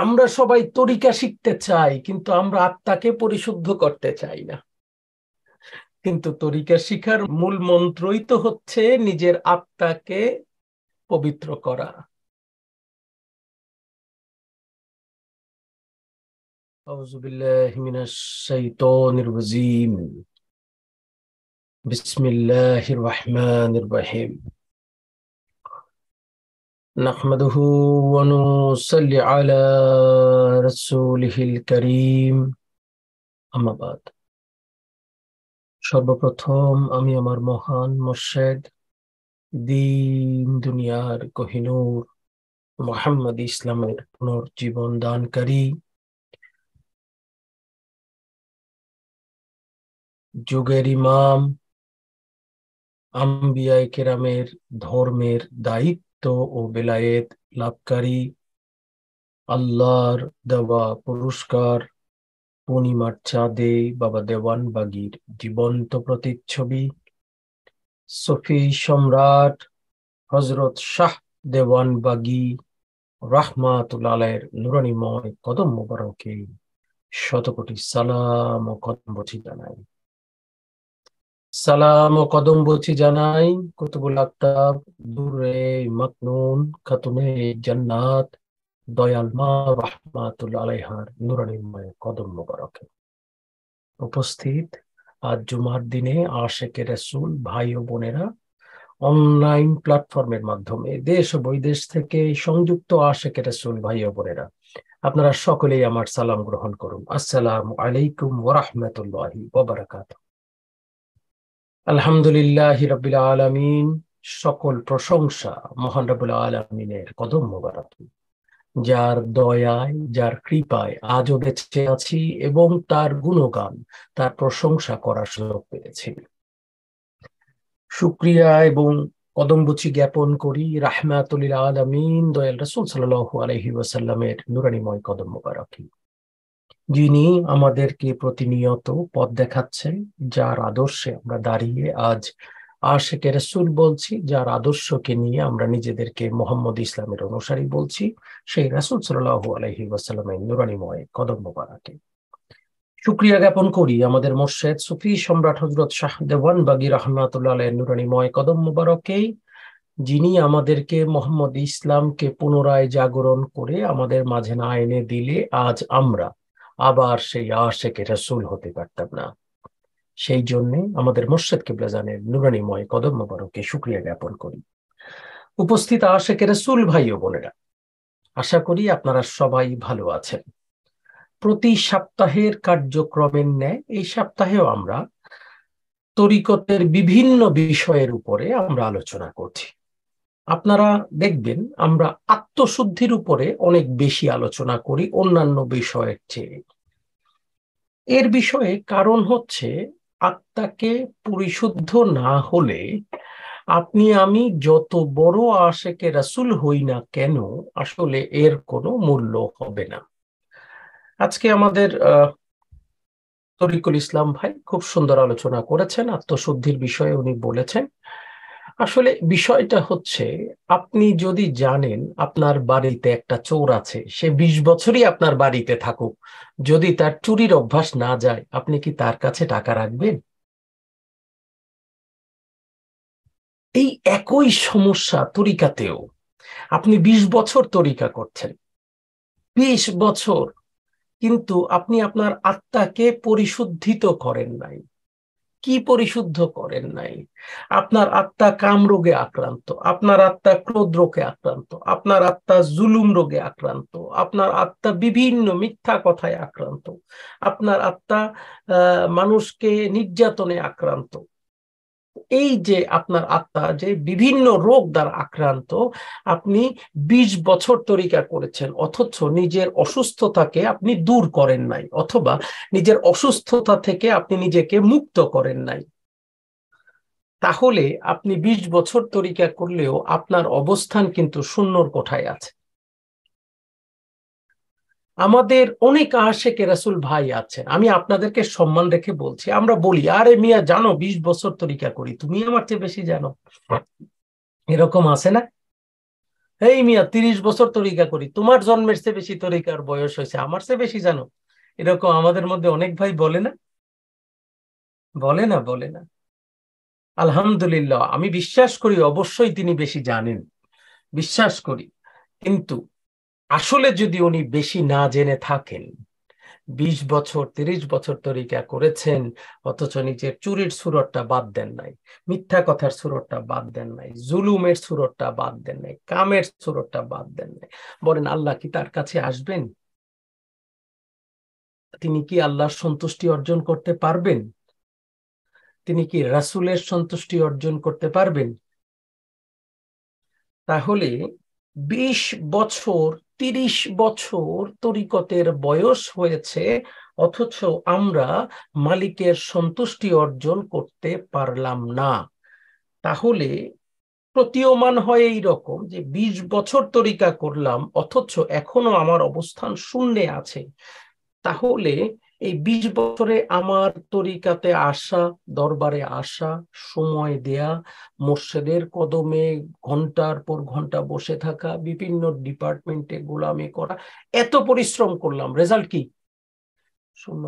আমরা সবাই তরিকা শিখতে চাই কিন্তু আমরা আত্মাকে পরিশুদ্ধ করতে চাই না কিন্তু তরিকা শিখার মূল মন্ত্রই তো হচ্ছে নিজের আত্মাকে পবিত্র করা নির্বজিম বিসমিল্লাহ রহমান রহিম نحمده ونصلي على رسوله الكريم أما بعد সর্বপ্রথম আমি আমার মহান মোর্শেদ দিন দুনিয়ার কহিনুর মোহাম্মদ ইসলামের পুনর্জীবন দানকারী যুগের ইমাম আম্বিয়ায় কেরামের ধর্মের দায়িত্ব সত্য ও বেলায়েত লাভকারী আল্লাহর দেওয়া পুরস্কার পূর্ণিমার চাঁদে বাবা বাগির জীবন্ত প্রতিচ্ছবি সফি সম্রাট হজরত শাহ দেওয়ানবাগি রাহমাতুলালের নুরানিময় কদম মোবারকে শতকোটি সালাম ও কদম বছি জানায় সালাম ও কদম বলছি জানাই কুতুবুল আক্তাব দূরে মকনুন খাতুনে জান্নাত দয়াল মা রহমাতুল আলাইহার নুরানিময় কদম মোবারকে উপস্থিত আজ জুমার দিনে আশেকের রসুল ভাই ও বোনেরা অনলাইন প্ল্যাটফর্মের মাধ্যমে দেশ ও বৈদেশ থেকে সংযুক্ত আশেকের রসুল ভাই ও বোনেরা আপনারা সকলেই আমার সালাম গ্রহণ করুন আসসালাম আলাইকুম ওরহমতুল্লাহি ওবরাকাতু আলহামদুলিল্লাহ রবিল আলমিন সকল প্রশংসা মহান রবুল আলমিনের কদম মোবারকি যার দয়ায় যার কৃপায় আজও বেঁচে আছি এবং তার গুণগান তার প্রশংসা করার সুযোগ পেয়েছি সুক্রিয়া এবং কদম্বুচি জ্ঞাপন করি রাহমাতুল আলমিন দয়াল রসুল সাল্লাহ আলহি ওয়াসাল্লামের নুরানিময় কদম মোবারকি যিনি আমাদেরকে প্রতিনিয়ত পথ দেখাচ্ছেন যার আদর্শে আমরা দাঁড়িয়ে আজ আশেকে রসুল বলছি যার আদর্শকে নিয়ে আমরা নিজেদেরকে মোহাম্মদ ইসলামের অনুসারী বলছি সেই রাসুল সাল্লাহ আলহি ওয়াসাল্লামের নুরানিময় কদম মোবারাকে শুক্রিয়া জ্ঞাপন করি আমাদের মোর্শেদ সুফি সম্রাট হজরত শাহ দেওয়ান বাগি রহমাতুল্লাহ নুরানিময় কদম মুবারকেই যিনি আমাদেরকে মোহাম্মদ ইসলামকে পুনরায় জাগরণ করে আমাদের মাঝে না এনে দিলে আজ আমরা আবার সেই আশেকে রাসুল হতে পারতাম না সেই জন্যে আমাদের মোর্শেদ জানের নুরানিময় কদম মোবারকে সুক্রিয়া জ্ঞাপন করি উপস্থিত আশেকে রাসুল ভাই ও বোনেরা আশা করি আপনারা সবাই ভালো আছেন প্রতি সপ্তাহের কার্যক্রমের ন্যায় এই সপ্তাহেও আমরা তরিকতের বিভিন্ন বিষয়ের উপরে আমরা আলোচনা করছি আপনারা দেখবেন আমরা আত্মশুদ্ধির উপরে অনেক বেশি আলোচনা করি অন্যান্য বিষয়ের চেয়ে এর বিষয়ে কারণ হচ্ছে আত্মাকে পরিশুদ্ধ না হলে আপনি আমি যত বড় আশেকে রাসুল হই না কেন আসলে এর কোনো মূল্য হবে না আজকে আমাদের তরিকুল ইসলাম ভাই খুব সুন্দর আলোচনা করেছেন আত্মশুদ্ধির বিষয়ে উনি বলেছেন আসলে বিষয়টা হচ্ছে আপনি যদি জানেন আপনার বাড়িতে একটা চোর আছে সে বিশ বছরই আপনার বাড়িতে থাকুক যদি তার চুরির অভ্যাস না যায় আপনি কি তার কাছে টাকা রাখবেন এই একই সমস্যা তরিকাতেও আপনি ২০ বছর তরিকা করছেন ২০ বছর কিন্তু আপনি আপনার আত্মাকে পরিশুদ্ধিত করেন নাই কি পরিশুদ্ধ করেন নাই আপনার আত্মা কাম রোগে আক্রান্ত আপনার আত্মা ক্রোধ রোগে আক্রান্ত আপনার আত্মা জুলুম রোগে আক্রান্ত আপনার আত্মা বিভিন্ন মিথ্যা কথায় আক্রান্ত আপনার আত্মা মানুষকে নির্যাতনে আক্রান্ত এই যে আপনার আত্মা যে বিভিন্ন রোগ দ্বারা আক্রান্ত আপনি ২০ বছর তরিকা করেছেন অথচ নিজের অসুস্থতাকে আপনি দূর করেন নাই অথবা নিজের অসুস্থতা থেকে আপনি নিজেকে মুক্ত করেন নাই তাহলে আপনি ২০ বছর তরিকা করলেও আপনার অবস্থান কিন্তু শূন্যর কোঠায় আছে আমাদের অনেক আশেকে রাসুল ভাই আছেন আমি আপনাদেরকে সম্মান রেখে বলছি আমরা বলি আরে মিয়া জানো বিশ বছর তরিকা করি তুমি আমার চেয়ে বেশি জানো এরকম আছে না এই মিয়া তিরিশ বছর তরিকা করি তোমার জন্মের চেয়ে বেশি তরিকার বয়স হয়েছে আমার চেয়ে বেশি জানো এরকম আমাদের মধ্যে অনেক ভাই বলে না বলে না বলে না আলহামদুলিল্লাহ আমি বিশ্বাস করি অবশ্যই তিনি বেশি জানেন বিশ্বাস করি কিন্তু আসলে যদি উনি বেশি না জেনে থাকেন বিশ বছর তিরিশ বছর তরিকা করেছেন অথচ নিজের চুরির সুরটটা বাদ দেন নাই মিথ্যা কথার সুরটটা বাদ দেন নাই জুলুমের সুরটটা বাদ দেন নাই কামের সুরটটা বাদ দেন নাই বলেন আল্লাহ কি তার কাছে আসবেন তিনি কি আল্লাহর সন্তুষ্টি অর্জন করতে পারবেন তিনি কি রাসুলের সন্তুষ্টি অর্জন করতে পারবেন তাহলে বিশ বছর তিরিশ বছর তরিকতের বয়স হয়েছে অথচ আমরা মালিকের সন্তুষ্টি অর্জন করতে পারলাম না তাহলে প্রতীয়মান হয় এই রকম যে বিশ বছর তরিকা করলাম অথচ এখনো আমার অবস্থান শূন্যে আছে তাহলে এই ২০ বছরে আমার তরিকাতে আসা দরবারে আসা সময় দেয়া মোর্শেদের কদমে ঘন্টার পর ঘন্টা বসে থাকা বিভিন্ন ডিপার্টমেন্টে গোলামি করা এত পরিশ্রম করলাম রেজাল্ট কি শূন্য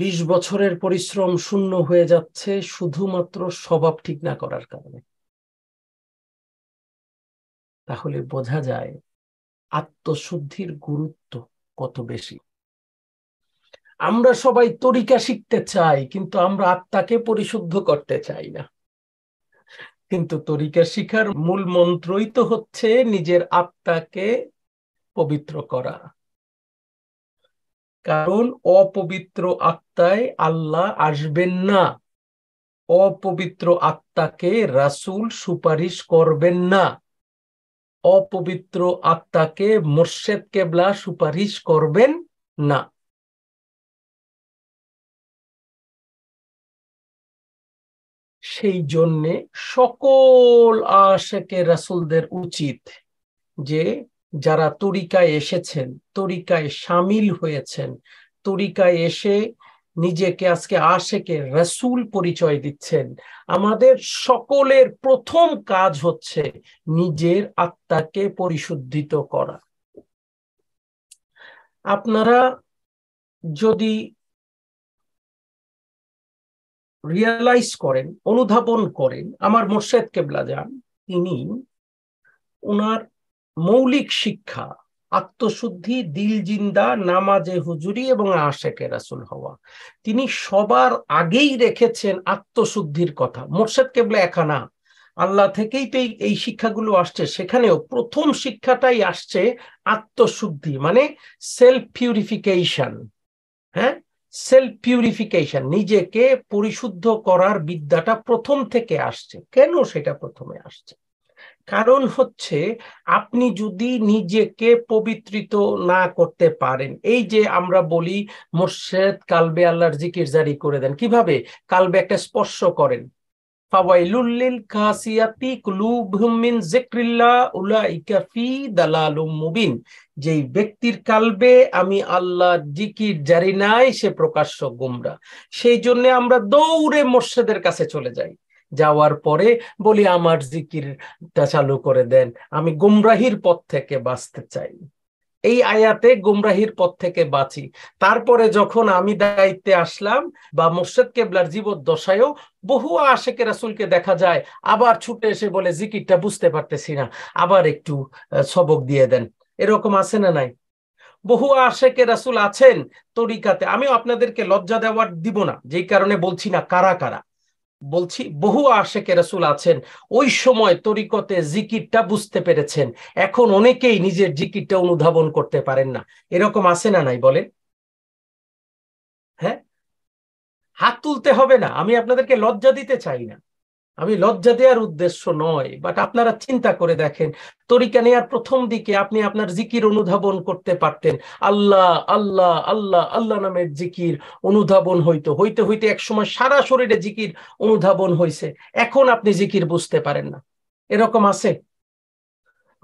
বিশ বছরের পরিশ্রম শূন্য হয়ে যাচ্ছে শুধুমাত্র স্বভাব ঠিক না করার কারণে তাহলে বোঝা যায় আত্মশুদ্ধির গুরুত্ব কত বেশি আমরা সবাই তরিকা শিখতে চাই কিন্তু আমরা আত্মাকে পরিশুদ্ধ করতে চাই না কিন্তু তরিকা শিখার মূল মন্ত্রই তো হচ্ছে নিজের আত্মাকে পবিত্র করা কারণ অপবিত্র আত্মায় আল্লাহ আসবেন না অপবিত্র আত্মাকে রাসুল সুপারিশ করবেন না অপবিত্র আত্মাকে মোর্শেদ কেবলা সুপারিশ করবেন না সেই জন্যে সকল আশেকে রাসুলদের উচিত যে যারা তরিকায় এসেছেন তরিকায় সামিল হয়েছেন তরিকায় এসে নিজেকে আজকে আশেকে রাসুল পরিচয় দিচ্ছেন আমাদের সকলের প্রথম কাজ হচ্ছে নিজের আত্মাকে পরিশুদ্ধিত করা আপনারা যদি রিয়ালাইজ করেন অনুধাবন করেন আমার মোর্শেদ কেবলা যান তিনি ওনার মৌলিক শিক্ষা আত্মশুদ্ধি দিল জিন্দা নামাজে হুজুরি এবং আশেকে রাসুল হওয়া তিনি সবার আগেই রেখেছেন আত্মশুদ্ধির কথা মোর্শেদ কেবলা একা না আল্লাহ থেকেই তো এই শিক্ষাগুলো আসছে সেখানেও প্রথম শিক্ষাটাই আসছে আত্মশুদ্ধি মানে সেলফ পিউরিফিকেশন হ্যাঁ সেলফ পিউরিফিকেশন নিজেকে পরিশুদ্ধ করার বিদ্যাটা প্রথম থেকে আসছে কেন সেটা প্রথমে আসছে কারণ হচ্ছে আপনি যদি নিজেকে পবিত্রিত না করতে পারেন এই যে আমরা বলি মোর্শেদ কালবে আল্লাহর জিকির জারি করে দেন কিভাবে কালবে একটা স্পর্শ করেন ফাওয়াইলুল কাসিয়াতি কুলুবহুম মিন যেই ব্যক্তির কালবে আমি আল্লাহ জিকির জারি নাই সে প্রকাশ্য গুমরা সেই জন্য আমরা দৌড়ে মোর্শেদের কাছে চলে যাই যাওয়ার পরে বলি আমার জিকিরটা চালু করে দেন আমি গুমরাহির পথ থেকে বাঁচতে চাই এই আয়াতে গুমরাহির পথ থেকে বাঁচি তারপরে যখন আমি দায়িত্বে আসলাম বা মোর্শেদ কেবলার জীবদ্দশায়ও বহু আশেকে রাসুলকে দেখা যায় আবার ছুটে এসে বলে জিকিরটা বুঝতে পারতেছি না আবার একটু সবক দিয়ে দেন এরকম আছে না নাই বহু আশেকে রাসুল আছেন তরিকাতে আমি আপনাদেরকে লজ্জা দেওয়ার দিব না যেই কারণে বলছি না কারা কারা বলছি বহু আশেকে রসুল আছেন ওই সময় তরিকতে জিকিরটা বুঝতে পেরেছেন এখন অনেকেই নিজের জিকিরটা অনুধাবন করতে পারেন না এরকম আছে না নাই বলেন হ্যাঁ হাত তুলতে হবে না আমি আপনাদেরকে লজ্জা দিতে চাই না আমি লজ্জা দেওয়ার উদ্দেশ্য নয় বাট আপনারা চিন্তা করে দেখেন তরিকা নেয়ার প্রথম দিকে আপনি আপনার জিকির অনুধাবন করতে পারতেন আল্লাহ আল্লাহ আল্লাহ আল্লাহ নামের জিকির অনুধাবন হইতো হইতে হইতে একসময় সারা শরীরে জিকির অনুধাবন হয়েছে এখন আপনি জিকির বুঝতে পারেন না এরকম আছে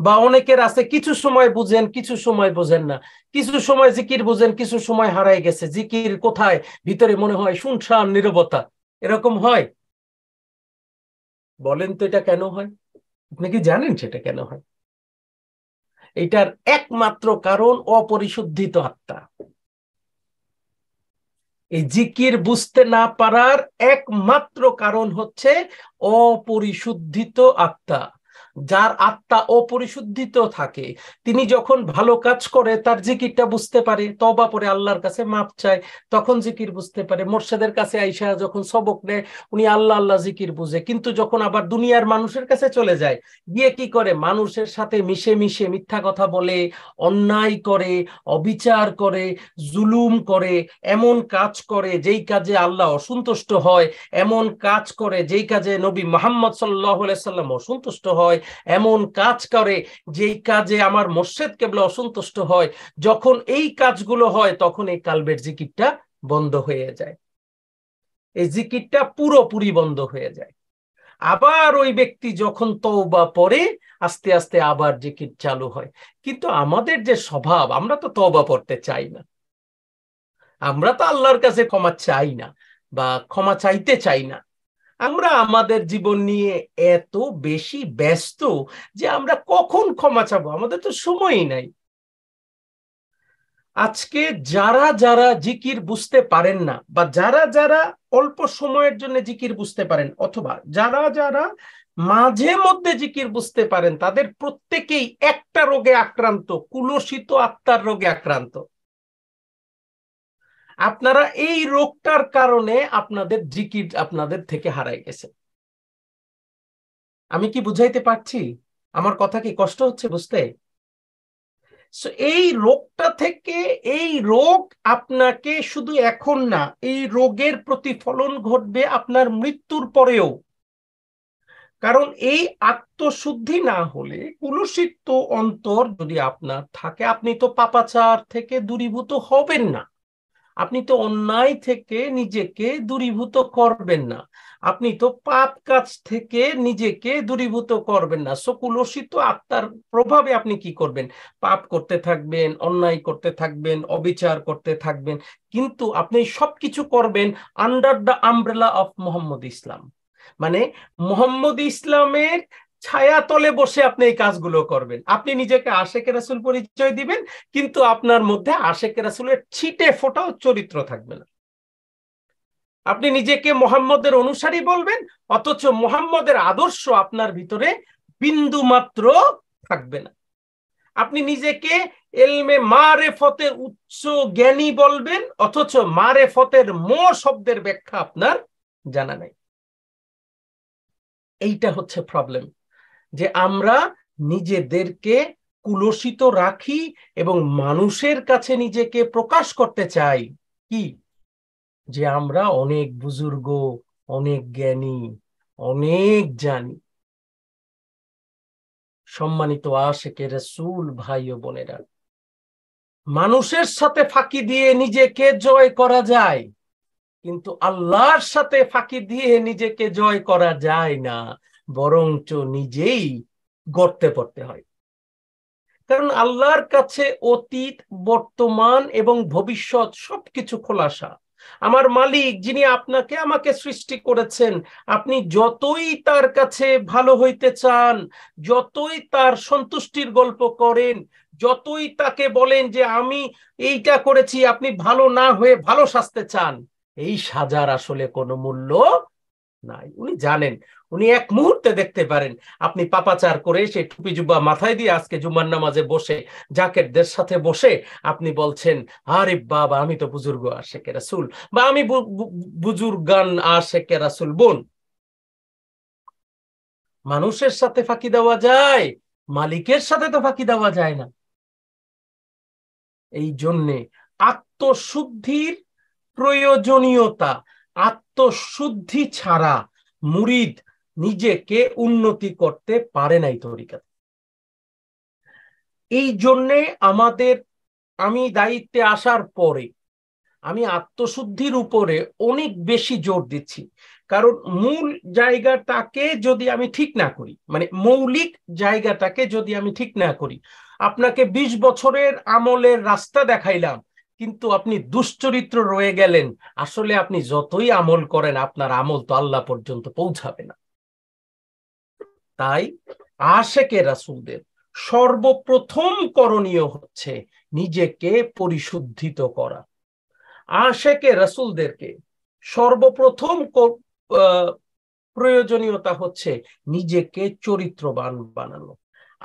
বা অনেকের আছে কিছু সময় বুঝেন কিছু সময় বোঝেন না কিছু সময় জিকির বুঝেন কিছু সময় হারাই গেছে জিকির কোথায় ভিতরে মনে হয় শুনশান নিরবতা এরকম হয় বলেন তো এটা কেন হয় আপনি কি জানেন সেটা কেন হয় এটার একমাত্র কারণ অপরিশুদ্ধিত আত্মা এই জিকির বুঝতে না পারার একমাত্র কারণ হচ্ছে অপরিশুদ্ধিত আত্মা যার আত্মা অপরিশুদ্ধিত থাকে তিনি যখন ভালো কাজ করে তার জিকিরটা বুঝতে পারে তবা পরে আল্লাহর কাছে মাপ চায় তখন জিকির বুঝতে পারে মোর্শেদের কাছে আইসা যখন সবক নেয় উনি আল্লাহ আল্লাহ জিকির বুঝে কিন্তু যখন আবার দুনিয়ার মানুষের কাছে চলে যায় গিয়ে কি করে মানুষের সাথে মিশে মিশে মিথ্যা কথা বলে অন্যায় করে অবিচার করে জুলুম করে এমন কাজ করে যেই কাজে আল্লাহ অসন্তুষ্ট হয় এমন কাজ করে যেই কাজে নবী মোহাম্মদ সাল্লাহ সাল্লাম অসন্তুষ্ট হয় এমন কাজ করে যেই কাজে আমার মোর্শেদ কেবল অসন্তুষ্ট হয় যখন এই কাজগুলো হয় তখন এই কালবের জিকিরটা বন্ধ হয়ে যায় এই জিকিরটা পুরোপুরি বন্ধ হয়ে যায় আবার ওই ব্যক্তি যখন তওবা পরে আস্তে আস্তে আবার জিকির চালু হয় কিন্তু আমাদের যে স্বভাব আমরা তো তওবা পড়তে চাই না আমরা তো আল্লাহর কাছে ক্ষমা চাই না বা ক্ষমা চাইতে চাই না আমরা আমাদের জীবন নিয়ে এত বেশি ব্যস্ত যে আমরা কখন ক্ষমা চাবো আমাদের তো সময়ই নাই আজকে যারা যারা জিকির বুঝতে পারেন না বা যারা যারা অল্প সময়ের জন্য জিকির বুঝতে পারেন অথবা যারা যারা মাঝে মধ্যে জিকির বুঝতে পারেন তাদের প্রত্যেকেই একটা রোগে আক্রান্ত কুলসিত আত্মার রোগে আক্রান্ত আপনারা এই রোগটার কারণে আপনাদের জিকির আপনাদের থেকে হারাই গেছে আমি কি বুঝাইতে পারছি আমার কথা কি কষ্ট হচ্ছে বুঝতে এই রোগটা থেকে এই রোগ আপনাকে শুধু এখন না এই রোগের প্রতিফলন ঘটবে আপনার মৃত্যুর পরেও কারণ এই আত্মশুদ্ধি না হলে কুলুষিত অন্তর যদি আপনার থাকে আপনি তো পাপাচার থেকে দূরীভূত হবেন না আপনি তো অন্যায় থেকে নিজেকে দূরীভূত করবেন না আপনি তো পাপ কাজ থেকে নিজেকে দূরীভূত করবেন না সকুলসিত আত্মার প্রভাবে আপনি কি করবেন পাপ করতে থাকবেন অন্যায় করতে থাকবেন অবিচার করতে থাকবেন কিন্তু আপনি সবকিছু করবেন under the umbrella of Muhammad Islam মানে মোহাম্মদ ইসলামের ছায়া তলে বসে আপনি এই কাজগুলো করবেন আপনি নিজেকে আশেখ রাসুল পরিচয় দিবেন কিন্তু আপনার মধ্যে আশেখ রাসুলের ছিটে ফোটাও চরিত্র থাকবে না আপনি নিজেকে মোহাম্মদের অনুসারী বলবেন অথচ মোহাম্মদের আদর্শ আপনার ভিতরে বিন্দু মাত্র থাকবে না আপনি নিজেকে এলমে মারে ফতের উচ্চ জ্ঞানী বলবেন অথচ মারে ফতের ম শব্দের ব্যাখ্যা আপনার জানা নাই এইটা হচ্ছে প্রবলেম যে আমরা নিজেদেরকে কুলসিত রাখি এবং মানুষের কাছে নিজেকে প্রকাশ করতে চাই কি যে আমরা অনেক বুজুর্গ অনেক জ্ঞানী অনেক জানি সম্মানিত আশেকে রসুল ভাই ও বোনেরা মানুষের সাথে ফাঁকি দিয়ে নিজেকে জয় করা যায় কিন্তু আল্লাহর সাথে ফাঁকি দিয়ে নিজেকে জয় করা যায় না বরঞ্চ নিজেই গড়তে পড়তে হয় কারণ আল্লাহর কাছে অতীত বর্তমান এবং ভবিষ্যৎ সবকিছু খোলাসা আমার মালিক যিনি আপনাকে আমাকে সৃষ্টি করেছেন আপনি যতই তার কাছে ভালো হইতে চান যতই তার সন্তুষ্টির গল্প করেন যতই তাকে বলেন যে আমি এইটা করেছি আপনি ভালো না হয়ে ভালো সাজতে চান এই সাজার আসলে কোনো মূল্য নাই উনি জানেন উনি এক মুহূর্তে দেখতে পারেন আপনি পাপাচার করে সে টুপি জুব্বা মাথায় দিয়ে আজকে জুম্মার নামাজে বসে জাকেরদের সাথে বসে আপনি বলছেন আরে বাবা আমি তো বুজুর্গ আশেকে রাসুল বা আমি বুজুর্গান আশেকে রাসুল বোন মানুষের সাথে ফাঁকি দেওয়া যায় মালিকের সাথে তো ফাঁকি দেওয়া যায় না এই জন্যে আত্মশুদ্ধির প্রয়োজনীয়তা আত্মশুদ্ধি ছাড়া মুরিদ নিজেকে উন্নতি করতে পারে নাই তরিকা এই জন্যে আমাদের আমি দায়িত্বে আসার পরে আমি আত্মশুদ্ধির উপরে অনেক বেশি জোর দিচ্ছি কারণ মূল জায়গাটাকে যদি আমি ঠিক না করি মানে মৌলিক জায়গাটাকে যদি আমি ঠিক না করি আপনাকে ২০ বছরের আমলের রাস্তা দেখাইলাম কিন্তু আপনি দুশ্চরিত্র রয়ে গেলেন আসলে আপনি যতই আমল করেন আপনার আমল তো আল্লাহ পর্যন্ত পৌঁছাবে না তাই আশেকে রাসুলদের সর্বপ্রথম করণীয় হচ্ছে নিজেকে পরিশুদ্ধিত করা আশেকে রাসুলদেরকে সর্বপ্রথম প্রয়োজনীয়তা হচ্ছে নিজেকে চরিত্রবান বানানো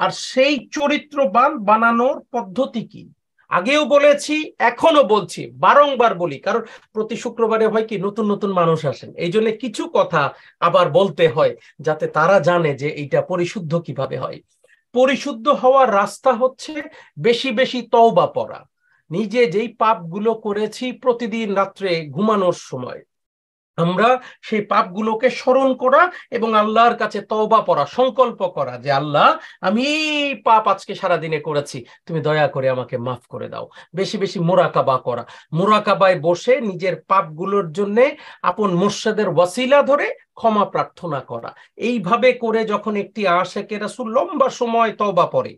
আর সেই চরিত্রবান বানানোর পদ্ধতি কি আগেও বলেছি এখনো বলছি বারংবার বলি কারণ প্রতি শুক্রবারে হয় কি নতুন নতুন মানুষ আসেন এই জন্য কিছু কথা আবার বলতে হয় যাতে তারা জানে যে এইটা পরিশুদ্ধ কিভাবে হয় পরিশুদ্ধ হওয়ার রাস্তা হচ্ছে বেশি বেশি তওবা পড়া নিজে যেই পাপগুলো করেছি প্রতিদিন রাত্রে ঘুমানোর সময় আমরা সেই পাপগুলোকে স্মরণ করা এবং আল্লাহর কাছে তওবা পড়া সংকল্প করা যে আল্লাহ আমি এই পাপ আজকে সারাদিনে করেছি তুমি দয়া করে আমাকে মাফ করে দাও বেশি বেশি মোরাকাবা করা মোরাকাবায় বসে নিজের পাপগুলোর জন্য আপন মোর্শেদের ওয়াসিলা ধরে ক্ষমা প্রার্থনা করা এইভাবে করে যখন একটি আশে কেরাসুল লম্বা সময় তওবা পড়ে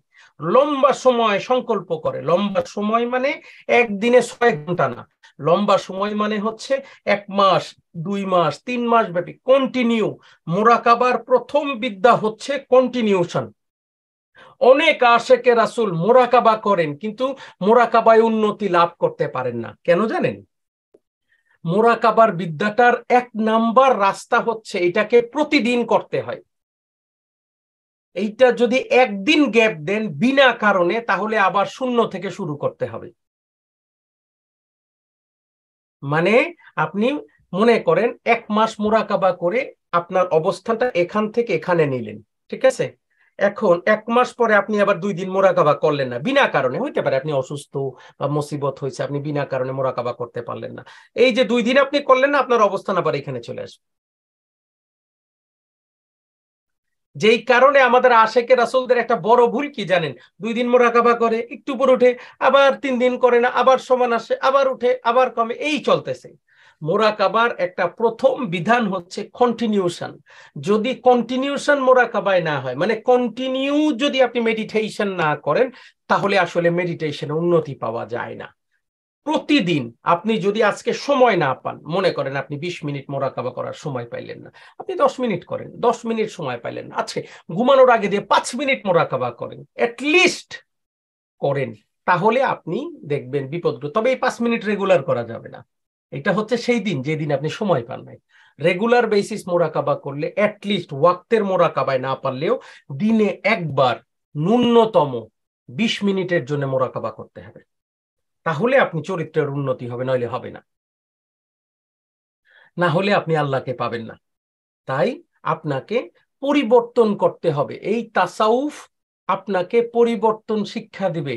লম্বা সময় সংকল্প করে লম্বা সময় মানে একদিনে ছয় ঘন্টা না লম্বা সময় মানে হচ্ছে এক মাস দুই মাস তিন মাস ব্যাপী কন্টিনিউ মোরাকাবার প্রথম বিদ্যা হচ্ছে কন্টিনিউশন অনেক আশেকে রাসুল মোরাকাবা করেন কিন্তু মোরাকাবায় উন্নতি লাভ করতে পারেন না কেন জানেন মোরাকাবার বিদ্যাটার এক নাম্বার রাস্তা হচ্ছে এটাকে প্রতিদিন করতে হয় এইটা যদি একদিন গ্যাপ দেন বিনা কারণে তাহলে আবার শূন্য থেকে শুরু করতে হবে মানে আপনি মনে করেন এক মাস মোরাকাবা করে আপনার অবস্থানটা এখান থেকে এখানে নিলেন ঠিক আছে এখন এক মাস পরে আপনি আবার দুই দিন মোরাকাবা করলেন না বিনা কারণে হইতে পারে আপনি অসুস্থ বা মুসিবত হয়েছে আপনি বিনা কারণে মোরাকাবা করতে পারলেন না এই যে দুই দিন আপনি করলেন না আপনার অবস্থান আবার এখানে চলে আসবে যেই কারণে আমাদের আশেকের আসলদের একটা বড় ভুল কি জানেন দুই দিন মোরাকাবা করে একটু উপর উঠে আবার তিন দিন করে না আবার সমান আসে আবার উঠে আবার কমে এই চলতেছে মোরাকাবার একটা প্রথম বিধান হচ্ছে কন্টিনিউশন যদি কন্টিনিউশন মোরাকাবায় না হয় মানে কন্টিনিউ যদি আপনি মেডিটেশন না করেন তাহলে আসলে মেডিটেশনে উন্নতি পাওয়া যায় না প্রতিদিন আপনি যদি আজকে সময় না পান মনে করেন আপনি বিশ মিনিট মোরাকাবা করার সময় পাইলেন না আপনি দশ মিনিট করেন দশ মিনিট সময় পাইলেন না আছে আচ্ছা, ঘুমানোর আগে দিয়ে পাঁচ মিনিট মোরাকাবা করেন অ্যাটলিস্ট করেন তাহলে আপনি দেখবেন বিপদ তবে এই পাঁচ মিনিট রেগুলার করা যাবে না এটা হচ্ছে সেই দিন যেদিন আপনি সময় পান নাই রেগুলার বেসিস মোরাকাবা করলে অ্যাটলিস্ট ওয়াক্তের মোরাকাবায় না পারলেও দিনে একবার ন্যূনতম বিশ মিনিটের জন্য মোরাকাবা করতে হবে তাহলে আপনি চরিত্রের উন্নতি হবে নইলে হবে না না হলে আপনি আল্লাহকে পাবেন না তাই আপনাকে পরিবর্তন করতে হবে এই তাসাউফ আপনাকে পরিবর্তন শিক্ষা দিবে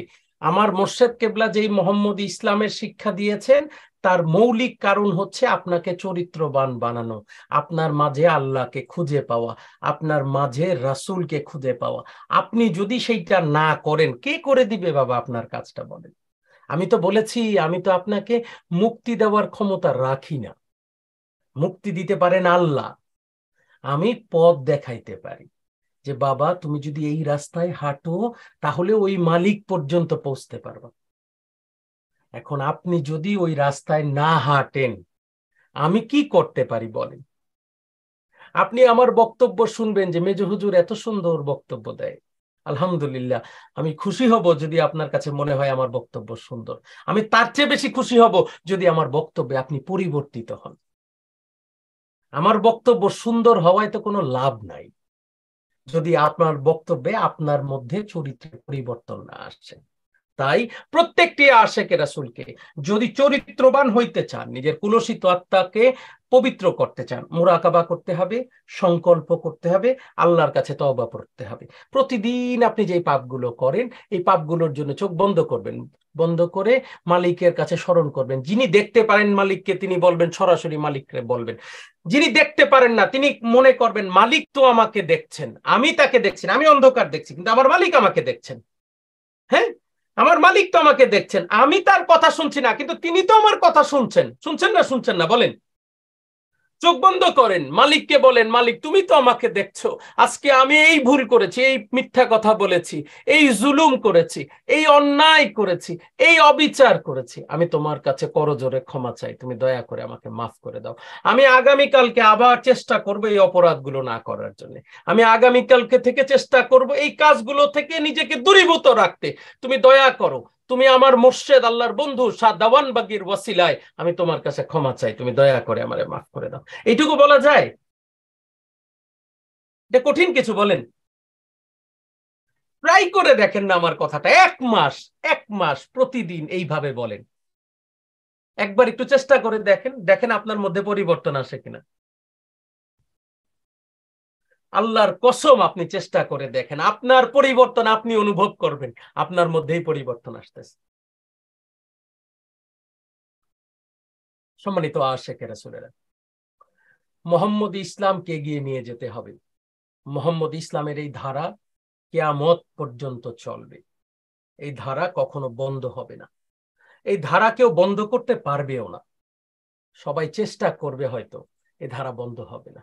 আমার মোর্শেদ কেবলা যেই মোহাম্মদ ইসলামের শিক্ষা দিয়েছেন তার মৌলিক কারণ হচ্ছে আপনাকে চরিত্রবান বানানো আপনার মাঝে আল্লাহকে খুঁজে পাওয়া আপনার মাঝে রাসুলকে খুঁজে পাওয়া আপনি যদি সেইটা না করেন কে করে দিবে বাবা আপনার কাজটা বলেন আমি তো বলেছি আমি তো আপনাকে মুক্তি দেওয়ার ক্ষমতা রাখি না মুক্তি দিতে পারেন আল্লাহ আমি পথ দেখাইতে পারি যে বাবা তুমি যদি এই রাস্তায় হাঁটো তাহলে ওই মালিক পর্যন্ত পৌঁছতে পারবা এখন আপনি যদি ওই রাস্তায় না হাঁটেন আমি কি করতে পারি বলেন আপনি আমার বক্তব্য শুনবেন যে মেজ হুজুর এত সুন্দর বক্তব্য দেয় আলহামদুলিল্লাহ আমি খুশি হব যদি আপনার কাছে মনে হয় আমার বক্তব্য সুন্দর আমি তার চেয়ে বেশি খুশি হব যদি আমার বক্তব্যে আপনি পরিবর্তিত হন আমার বক্তব্য সুন্দর হওয়ায় তো কোনো লাভ নাই যদি আপনার বক্তব্যে আপনার মধ্যে চরিত্রে পরিবর্তন না আসছে তাই প্রত্যেকটি আশেক রাসুলকে যদি চরিত্রবান হইতে চান নিজের কুলসিত আত্মাকে পবিত্র করতে চান মোরাকাবা করতে হবে সংকল্প করতে হবে আল্লাহর কাছে তবা পড়তে হবে প্রতিদিন আপনি যে পাপগুলো করেন এই পাপগুলোর জন্য চোখ বন্ধ করবেন বন্ধ করে মালিকের কাছে স্মরণ করবেন যিনি দেখতে পারেন মালিককে তিনি বলবেন সরাসরি মালিককে বলবেন যিনি দেখতে পারেন না তিনি মনে করবেন মালিক তো আমাকে দেখছেন আমি তাকে দেখছি আমি অন্ধকার দেখছি কিন্তু আমার মালিক আমাকে দেখছেন হ্যাঁ আমার মালিক তো আমাকে দেখছেন আমি তার কথা শুনছি না কিন্তু তিনি তো আমার কথা শুনছেন শুনছেন না শুনছেন না বলেন চোখ বন্ধ করেন মালিককে বলেন মালিক তুমি তো আমাকে দেখছো আজকে আমি এই ভুল করেছি এই মিথ্যা কথা বলেছি এই জুলুম করেছি এই অন্যায় করেছি এই অবিচার করেছি আমি তোমার কাছে করজোরে ক্ষমা চাই তুমি দয়া করে আমাকে মাফ করে দাও আমি আগামীকালকে আবার চেষ্টা করব এই অপরাধগুলো না করার জন্য আমি আগামীকালকে থেকে চেষ্টা করব এই কাজগুলো থেকে নিজেকে দূরীভূত রাখতে তুমি দয়া করো তুমি আমার মুর্শেদ আল্লাহর বন্ধু সাদাওয়ান বাগির ওয়াসিলায় আমি তোমার কাছে ক্ষমা চাই তুমি দয়া করে আমারে মাফ করে দাও এইটুকু বলা যায় এটা কঠিন কিছু বলেন ট্রাই করে দেখেন না আমার কথাটা এক মাস এক মাস প্রতিদিন এইভাবে বলেন একবার একটু চেষ্টা করে দেখেন দেখেন আপনার মধ্যে পরিবর্তন আসে কিনা আল্লাহর কসম আপনি চেষ্টা করে দেখেন আপনার পরিবর্তন আপনি অনুভব করবেন আপনার মধ্যেই পরিবর্তন আসতেছে সম্মানিত আশেখের রাসুলেরা মোহাম্মদ ইসলামকে এগিয়ে নিয়ে যেতে হবে মোহাম্মদ ইসলামের এই ধারা কেয়ামত পর্যন্ত চলবে এই ধারা কখনো বন্ধ হবে না এই ধারা কেউ বন্ধ করতে পারবেও না সবাই চেষ্টা করবে হয়তো এ ধারা বন্ধ হবে না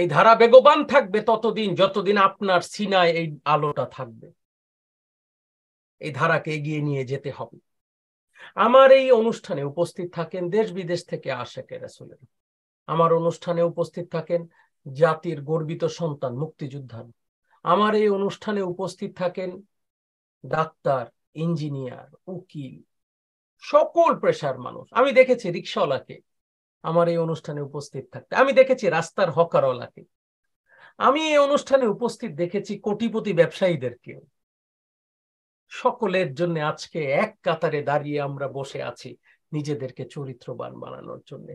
এই ধারা বেগবান থাকবে ততদিন যতদিন আপনার সিনায় এই আলোটা থাকবে এই ধারাকে এগিয়ে নিয়ে যেতে হবে আমার এই অনুষ্ঠানে উপস্থিত থাকেন দেশ বিদেশ থেকে আশেকে রাসুলের আমার অনুষ্ঠানে উপস্থিত থাকেন জাতির গর্বিত সন্তান মুক্তিযোদ্ধার আমার এই অনুষ্ঠানে উপস্থিত থাকেন ডাক্তার ইঞ্জিনিয়ার উকিল সকল প্রেশার মানুষ আমি দেখেছি রিক্সাওয়ালাকে আমার এই অনুষ্ঠানে উপস্থিত থাকতে আমি দেখেছি রাস্তার হকারওয়ালাকে আমি এই অনুষ্ঠানে উপস্থিত দেখেছি কোটিপতি ব্যবসায়ীদেরকেও সকলের জন্য আজকে এক কাতারে দাঁড়িয়ে আমরা বসে আছি নিজেদেরকে চরিত্রবান বানানোর জন্য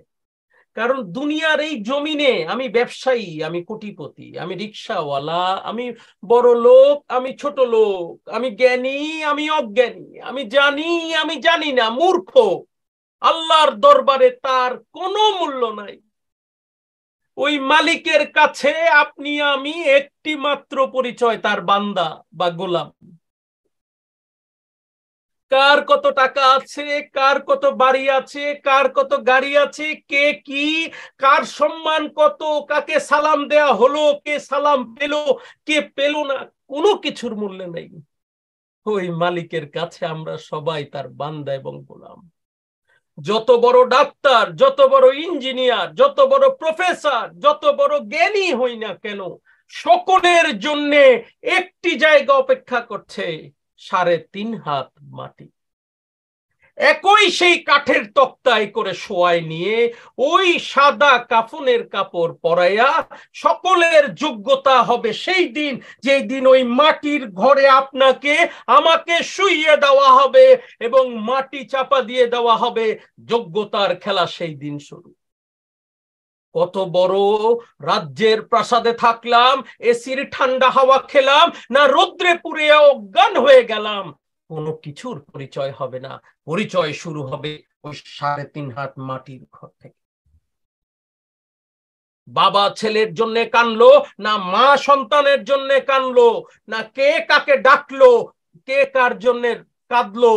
কারণ দুনিয়ার এই জমিনে আমি ব্যবসায়ী আমি কোটিপতি আমি রিক্সাওয়ালা আমি বড় লোক আমি ছোট লোক আমি জ্ঞানী আমি অজ্ঞানী আমি জানি আমি জানি না মূর্খ আল্লাহর দরবারে তার কোনো মূল্য নাই ওই মালিকের কাছে আপনি আমি একটি মাত্র পরিচয় তার বান্দা বা গোলাম কার কত টাকা আছে কার কত বাড়ি আছে কার কত গাড়ি আছে কে কি কার সম্মান কত কাকে সালাম দেয়া হলো কে সালাম পেল কে পেল না কোনো কিছুর মূল্য নেই ওই মালিকের কাছে আমরা সবাই তার বান্দা এবং গোলাম যত বড় ডাক্তার যত বড় ইঞ্জিনিয়ার যত বড় প্রফেসর যত বড় জ্ঞানী হই না কেন সকলের জন্যে একটি জায়গা অপেক্ষা করছে সাড়ে তিন হাত মাটি একই সেই কাঠের তক্তায় করে শোয়ায় নিয়ে ওই সাদা কাফনের কাপড় পরাইয়া সকলের যোগ্যতা হবে সেই দিন যেই দিন ওই মাটির ঘরে আপনাকে আমাকে শুইয়ে দেওয়া হবে এবং মাটি চাপা দিয়ে দেওয়া হবে যোগ্যতার খেলা সেই দিন শুরু কত বড় রাজ্যের প্রাসাদে থাকলাম এসির ঠান্ডা হাওয়া খেলাম না রৌদ্রে পুড়ে অজ্ঞান হয়ে গেলাম কোনো কিছুর পরিচয় হবে না পরিচয় শুরু হবে ওই সাড়ে তিন হাত মাটির ঘর থেকে বাবা ছেলের জন্য কানলো না মা সন্তানের জন্য কানলো না কে কাকে ডাকলো কে কার জন্য কাঁদলো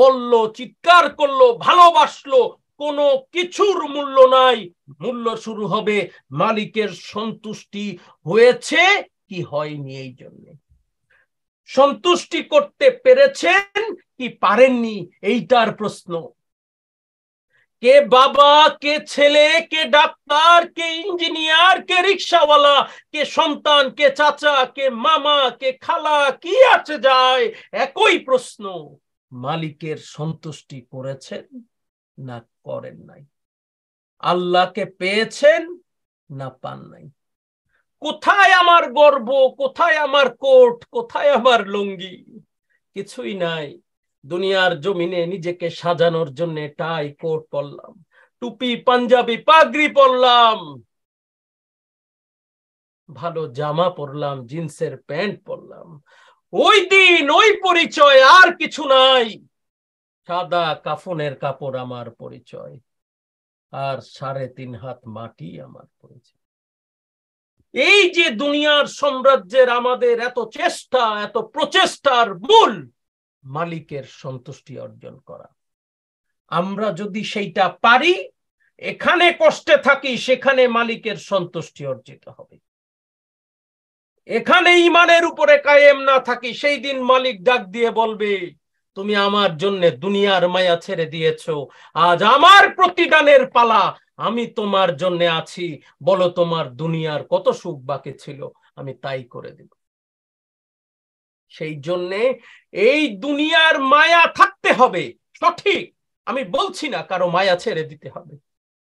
বলল চিৎকার করলো ভালোবাসলো কোনো কিছুর মূল্য নাই মূল্য শুরু হবে মালিকের সন্তুষ্টি হয়েছে কি হয়নি এই জন্যে সন্তুষ্টি করতে পেরেছেন কি পারেননি এইটার প্রশ্ন কে বাবা কে ছেলে কে ডাক্তার কে ইঞ্জিনিয়ার কে রিক্সাওয়ালা কে সন্তান কে চাচা কে মামা কে খালা কি আছে যায় একই প্রশ্ন মালিকের সন্তুষ্টি করেছেন না করেন নাই আল্লাহকে পেয়েছেন না পান নাই কোথায় আমার গর্ব কোথায় আমার কোট কোথায় আমার লুঙ্গি কিছুই নাই দুনিয়ার জমিনে নিজেকে সাজানোর জন্য টাই কোট পরলাম টুপি পাঞ্জাবি পাগড়ি পরলাম ভালো জামা পরলাম জিন্সের প্যান্ট পরলাম ওই দিন ওই পরিচয় আর কিছু নাই সাদা কাফনের কাপড় আমার পরিচয় আর সাড়ে তিন হাত মাটি আমার পরিচয় এই যে দুনিয়ার সাম্রাজ্যের আমাদের এত চেষ্টা এত প্রচেষ্টার মূল মালিকের সন্তুষ্টি অর্জন করা আমরা যদি সেইটা পারি এখানে কষ্টে থাকি সেখানে মালিকের সন্তুষ্টি অর্জিত হবে এখানে ইমানের উপরে কায়েম না থাকি সেই দিন মালিক ডাক দিয়ে বলবে তুমি আমার জন্য দুনিয়ার মায়া ছেড়ে দিয়েছ আজ আমার প্রতিদানের পালা আমি তোমার জন্য আছি বলো তোমার দুনিয়ার কত সুখ বাকি ছিল আমি তাই করে দেব সেই জন্যে এই দুনিয়ার মায়া থাকতে হবে সঠিক আমি বলছি না কারো মায়া ছেড়ে দিতে হবে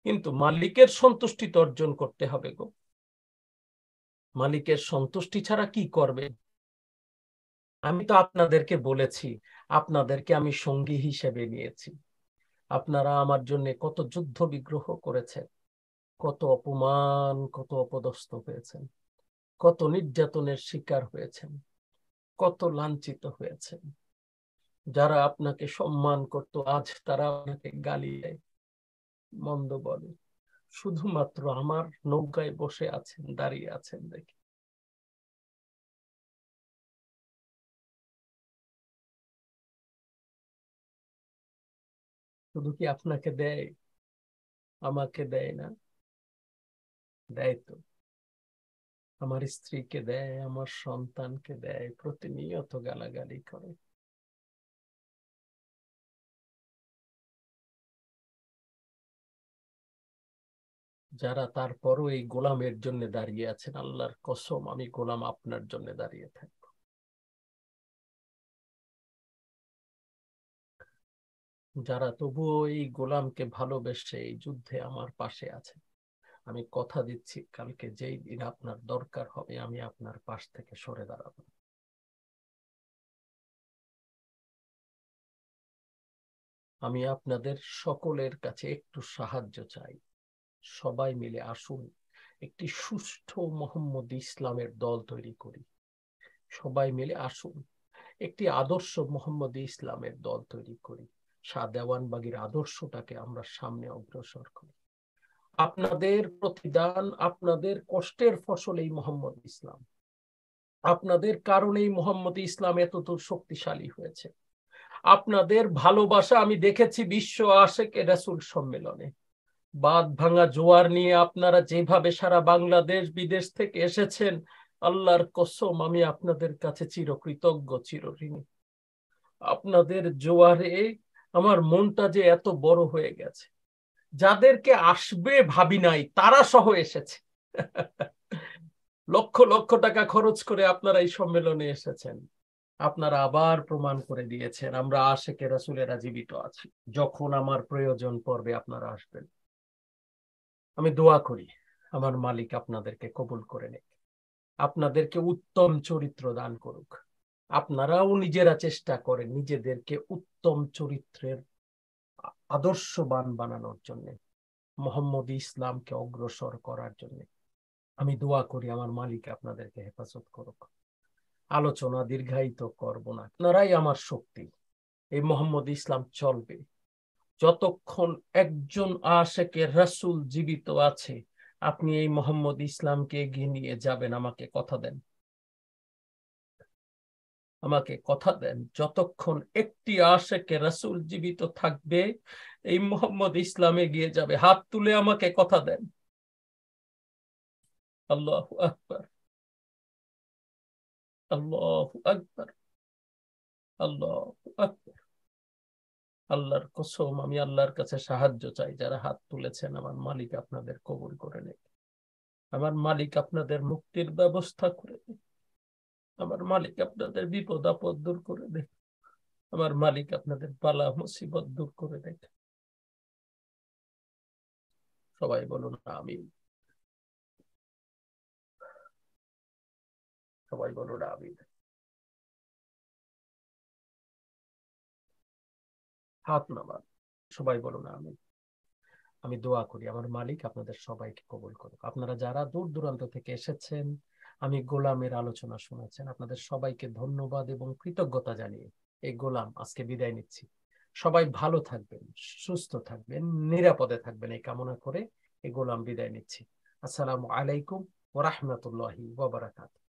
কিন্তু মালিকের সন্তুষ্টি তো অর্জন করতে হবে গো মালিকের সন্তুষ্টি ছাড়া কি করবে আমি তো আপনাদেরকে বলেছি আপনাদেরকে আমি সঙ্গী হিসেবে নিয়েছি আপনারা আমার জন্য কত যুদ্ধ বিগ্রহ করেছেন কত অপমান কত অপদস্থ হয়েছেন কত নির্যাতনের শিকার হয়েছেন কত লাঞ্ছিত হয়েছেন যারা আপনাকে সম্মান করত আজ তারা আপনাকে গালি দেয় মন্দ বলে শুধুমাত্র আমার নৌকায় বসে আছেন দাঁড়িয়ে আছেন দেখি শুধু কি আপনাকে দেয় আমাকে দেয় না দেয় তো আমার স্ত্রীকে দেয় আমার সন্তানকে দেয় প্রতিনিয়ত গালাগালি করে যারা তারপরও এই গোলামের জন্য দাঁড়িয়ে আছেন আল্লাহর কসম আমি গোলাম আপনার জন্য দাঁড়িয়ে থাকি যারা তবুও এই গোলামকে ভালোবেসে এই যুদ্ধে আমার পাশে আছে আমি কথা দিচ্ছি কালকে যেই দিন আপনার দরকার হবে আমি আপনার পাশ থেকে সরে দাঁড়াবো আমি আপনাদের সকলের কাছে একটু সাহায্য চাই সবাই মিলে আসুন একটি সুষ্ঠ মোহাম্মদ ইসলামের দল তৈরি করি সবাই মিলে আসুন একটি আদর্শ মোহাম্মদ ইসলামের দল তৈরি করি শাহ দেওয়ানবাগির আদর্শটাকে আমরা সামনে অগ্রসর করি আপনাদের প্রতিদান আপনাদের কষ্টের ফসল এই মোহাম্মদ ইসলাম আপনাদের কারণেই মোহাম্মদ ইসলাম এত দূর শক্তিশালী হয়েছে আপনাদের ভালোবাসা আমি দেখেছি বিশ্ব আশেক রাসুল সম্মেলনে বাদ ভাঙা জোয়ার নিয়ে আপনারা যেভাবে সারা বাংলাদেশ বিদেশ থেকে এসেছেন আল্লাহর কসম আমি আপনাদের কাছে চিরকৃতজ্ঞ চিরঋণী আপনাদের জোয়ারে আমার মনটা যে এত বড় হয়ে গেছে যাদেরকে আসবে ভাবি নাই তারা সহ এসেছে লক্ষ লক্ষ টাকা খরচ করে আপনারা এই সম্মেলনে এসেছেন আপনারা আবার প্রমাণ করে দিয়েছেন আমরা আশেকে রাসুলেরা জীবিত আছি যখন আমার প্রয়োজন পড়বে আপনারা আসবেন আমি দোয়া করি আমার মালিক আপনাদেরকে কবুল করে নেক আপনাদেরকে উত্তম চরিত্র দান করুক আপনারাও নিজেরা চেষ্টা করেন নিজেদেরকে উত্তম উত্তম চরিত্রের আদর্শবান বানানোর জন্য মোহাম্মদ ইসলামকে অগ্রসর করার জন্য আমি দোয়া করি আমার মালিক আপনাদেরকে হেফাজত করুক আলোচনা দীর্ঘায়িত করব না আপনারাই আমার শক্তি এই মোহাম্মদ ইসলাম চলবে যতক্ষণ একজন আশেকের রাসুল জীবিত আছে আপনি এই মোহাম্মদ ইসলামকে এগিয়ে নিয়ে যাবেন আমাকে কথা দেন আমাকে কথা দেন যতক্ষণ একটি আশেকে রাসুল জীবিত থাকবে এই মোহাম্মদ ইসলামে গিয়ে যাবে হাত তুলে আমাকে কথা দেন আল্লাহ আকবর আল্লাহ আকবর আল্লাহ আকবর আল্লাহর কসম আমি আল্লাহর কাছে সাহায্য চাই যারা হাত তুলেছেন আমার মালিক আপনাদের কবুল করে নেবে আমার মালিক আপনাদের মুক্তির ব্যবস্থা করে নেবে আমার মালিক আপনাদের বিপদ আপদ দূর করে দেখ আমার মালিক আপনাদের পালা মুসিবত দূর করে দেখ সবাই বলুন আমিন সবাই বলুন আমিন হাত নামান সবাই বলুন আমিন আমি দোয়া করি আমার মালিক আপনাদের সবাইকে কবুল করুক আপনারা যারা দূর দূরান্ত থেকে এসেছেন আমি গোলামের আলোচনা শুনেছেন আপনাদের সবাইকে ধন্যবাদ এবং কৃতজ্ঞতা জানিয়ে এই গোলাম আজকে বিদায় নিচ্ছি সবাই ভালো থাকবেন সুস্থ থাকবেন নিরাপদে থাকবেন এই কামনা করে এই গোলাম বিদায় নিচ্ছি আসসালামু আলাইকুম ওরহমতুল্লাহি ওবরাকাত